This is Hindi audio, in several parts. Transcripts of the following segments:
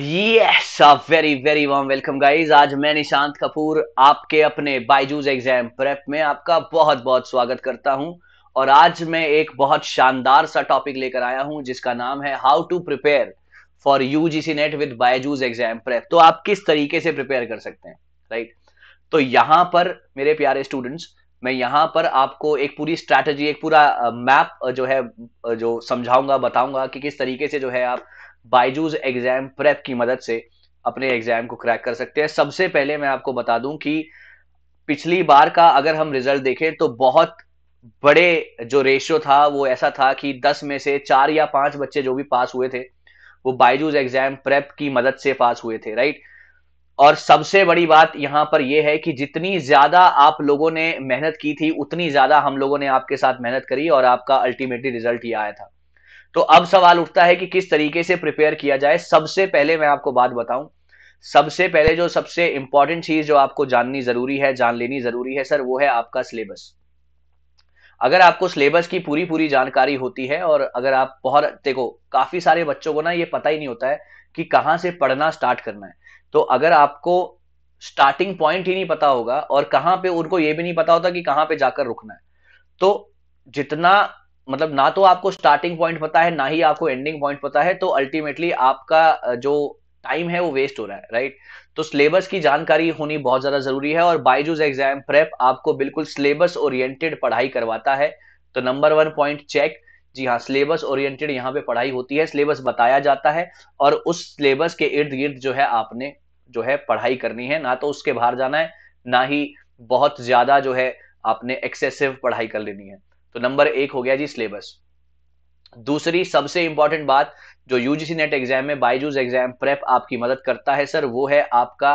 Yes a very very warm welcome guys आज मैं निशांत कपूर आपके अपने बायजूज एग्जाम प्रेप में आपका बहुत बहुत स्वागत करता हूं और आज मैं एक बहुत शानदार सा टॉपिक लेकर आया हूं जिसका नाम है how to prepare for UGC NET with Byju's exam prep तो आप किस तरीके से प्रिपेयर कर सकते हैं राइट right? तो यहां पर मेरे प्यारे स्टूडेंट्स मैं यहाँ पर आपको एक पूरी स्ट्रैटेजी एक पूरा मैप जो है जो समझाऊंगा बताऊंगा कि किस तरीके से जो है आप बाइजूज एग्जाम प्रेप की मदद से अपने एग्जाम को क्रैक कर सकते हैं सबसे पहले मैं आपको बता दूं कि पिछली बार का अगर हम रिजल्ट देखें तो बहुत बड़े जो रेशियो था वो ऐसा था कि दस में से चार या पांच बच्चे जो भी पास हुए थे वो बाइजूज एग्जाम प्रेप की मदद से पास हुए थे राइट right? और सबसे बड़ी बात यहां पर यह है कि जितनी ज्यादा आप लोगों ने मेहनत की थी उतनी ज्यादा हम लोगों ने आपके साथ मेहनत करी और आपका अल्टीमेटली रिजल्ट ये आया था तो अब सवाल उठता है कि किस तरीके से प्रिपेयर किया जाए सबसे पहले मैं आपको बात बताऊं सबसे पहले जो सबसे इंपॉर्टेंट चीज जो आपको जाननी जरूरी है जान लेनी जरूरी है सर वो है आपका सिलेबस अगर आपको सिलेबस की पूरी पूरी जानकारी होती है और अगर आप बहुत देखो काफी सारे बच्चों को ना ये पता ही नहीं होता है कि कहाँ से पढ़ना स्टार्ट करना है तो अगर आपको स्टार्टिंग पॉइंट ही नहीं पता होगा और कहां पे उनको ये भी नहीं पता होता कि कहां पे जाकर रुकना है तो जितना मतलब ना तो आपको स्टार्टिंग पॉइंट पता है ना ही आपको एंडिंग पॉइंट पता है तो अल्टीमेटली आपका जो टाइम है वो वेस्ट हो रहा है राइट तो सिलेबस की जानकारी होनी बहुत ज्यादा जरूरी है और बायजूज एग्जाम प्रेप आपको बिल्कुल सिलेबस ओरिएंटेड पढ़ाई करवाता है तो नंबर वन पॉइंट चेक जी हाँ सिलेबस ओरिएंटेड यहाँ पे पढ़ाई होती है सिलेबस बताया जाता है और उस सिलेबस के इर्द गिर्द जो है आपने जो है पढ़ाई करनी है ना तो उसके बाहर जाना है ना ही बहुत ज्यादा जो है आपने एक्सेसिव पढ़ाई कर लेनी है तो नंबर एक हो गया जी सिलेबस दूसरी सबसे इंपॉर्टेंट बात जो यूजीसी नेट एग्जाम में बाईजूस एग्जाम प्रेप आपकी मदद करता है सर वो है आपका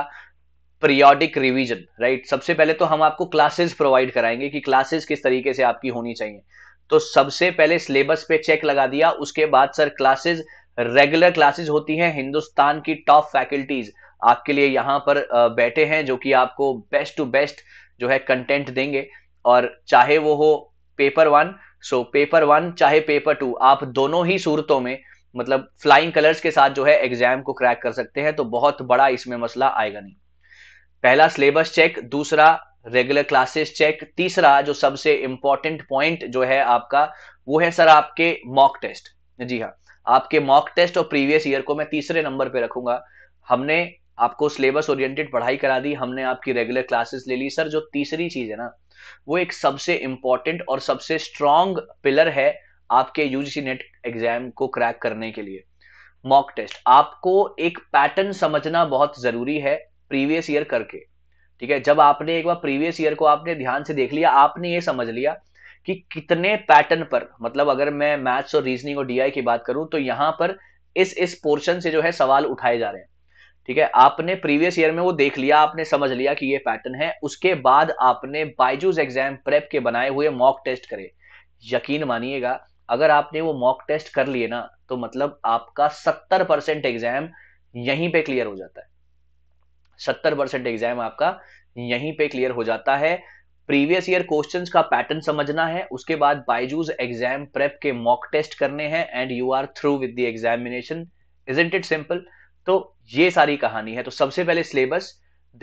पीरियोडिक रिवीजन राइट सबसे पहले तो हम आपको क्लासेस प्रोवाइड कराएंगे कि क्लासेस किस तरीके से आपकी होनी चाहिए तो सबसे पहले सिलेबस पे चेक लगा दिया उसके बाद सर क्लासेस रेगुलर क्लासेस होती हैं हिंदुस्तान की टॉप फैकल्टीज आपके लिए यहां पर बैठे हैं जो कि आपको बेस्ट टू बेस्ट जो है कंटेंट देंगे और चाहे वो हो paper one so paper one चाहे पेपर टू आप दोनों ही सूरतों में मतलब फ्लाइंग कलर्स के साथ जो है एग्जाम को क्रैक कर सकते हैं तो बहुत बड़ा इसमें मसला आएगा नहीं पहला सिलेबस चेक दूसरा रेगुलर क्लासेस चेक तीसरा जो सबसे इंपॉर्टेंट पॉइंट जो है आपका वो है सर आपके मॉक टेस्ट जी हाँ आपके मॉक टेस्ट और प्रीवियस ईयर को मैं तीसरे नंबर पे रखूंगा हमने आपको सिलेबस ओरिएंटेड पढ़ाई करा दी हमने आपकी रेगुलर क्लासेस ले ली सर जो तीसरी चीज है ना वो एक सबसे इंपॉर्टेंट और सबसे स्ट्रॉन्ग पिलर है आपके यूजीसी नेट एग्जाम को क्रैक करने के लिए मॉक टेस्ट आपको एक पैटर्न समझना बहुत जरूरी है प्रीवियस ईयर करके ठीक है जब आपने एक बार प्रीवियस ईयर को आपने ध्यान से देख लिया आपने ये समझ लिया कि कितने पैटर्न पर मतलब अगर मैं मैथ्स और रीजनिंग और डीआई की बात करूं तो यहां पर इस इस पोर्शन से जो है सवाल उठाए जा रहे हैं ठीक है आपने प्रीवियस ईयर में वो देख लिया आपने समझ लिया कि ये पैटर्न है उसके बाद आपने बाइजूज एग्जाम प्रेप के बनाए हुए मॉक टेस्ट करे यकीन मानिएगा अगर आपने वो मॉक टेस्ट कर लिए ना तो मतलब आपका सत्तर परसेंट एग्जाम यहीं पे क्लियर हो जाता है सत्तर परसेंट एग्जाम आपका यहीं पे क्लियर हो जाता है प्रीवियस ईयर क्वेश्चंस का पैटर्न समझना है उसके बाद बायजूज एग्जाम प्रेप के मॉक टेस्ट करने हैं and you are through with the examination isn't it simple तो ये सारी कहानी है तो सबसे पहले syllabus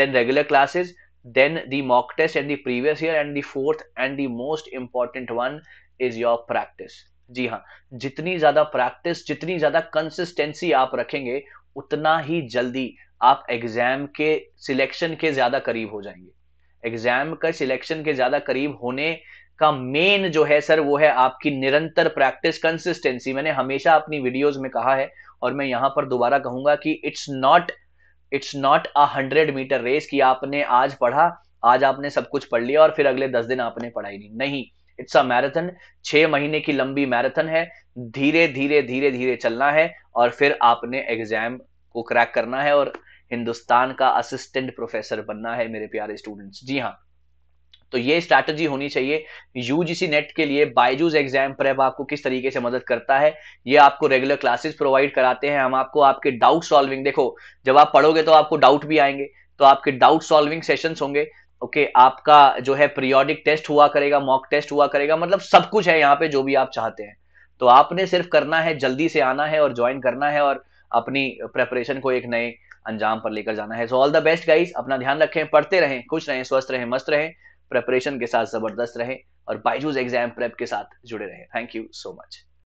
then regular classes then the mock test and the previous year and the fourth and the most important one is your practice जी हाँ जितनी ज्यादा प्रैक्टिस जितनी ज्यादा कंसिस्टेंसी आप रखेंगे उतना ही जल्दी आप एग्जाम के सिलेक्शन के ज्यादा करीब हो जाएंगे एग्जाम का सिलेक्शन के ज्यादा करीब होने का मेन जो है सर वो है आपकी निरंतर प्रैक्टिस कंसिस्टेंसी मैंने हमेशा अपनी वीडियोस में कहा है और मैं यहां पर दोबारा कहूंगा कि it's not it's not a hundred metre race कि आपने आज पढ़ा आज आपने सब कुछ पढ़ लिया और फिर अगले दस दिन आपने पढ़ाई नहीं नहीं इट्स अ मैराथन छह महीने की लंबी मैराथन है धीरे धीरे धीरे धीरे चलना है और फिर आपने एग्जाम को क्रैक करना है और हिंदुस्तान का असिस्टेंट प्रोफेसर बनना है मेरे प्यारे स्टूडेंट्स जी हाँ तो ये स्ट्रैटेजी होनी चाहिए यूजीसी नेट के लिए बायजूज एग्जाम प्रेप आपको किस तरीके से मदद करता है ये आपको रेगुलर क्लासेस प्रोवाइड कराते हैं हम आपको आपके डाउट सॉल्विंग देखो जब आप पढ़ोगे तो आपको डाउट भी आएंगे तो आपके डाउट सॉल्विंग सेशंस होंगे ओके okay, आपका जो है पीरियोडिक टेस्ट हुआ करेगा मॉक टेस्ट हुआ करेगा मतलब सब कुछ है यहाँ पे जो भी आप चाहते हैं तो आपने सिर्फ करना है जल्दी से आना है और ज्वाइन करना है और अपनी प्रेपरेशन को एक नए अंजाम पर लेकर जाना है so all the best guys अपना ध्यान रखें पढ़ते रहें खुश रहें स्वस्थ रहें मस्त रहें प्रेपरेशन के साथ जबरदस्त रहें और बाइजूज एग्जाम प्रेप के साथ जुड़े रहें थैंक यू सो मच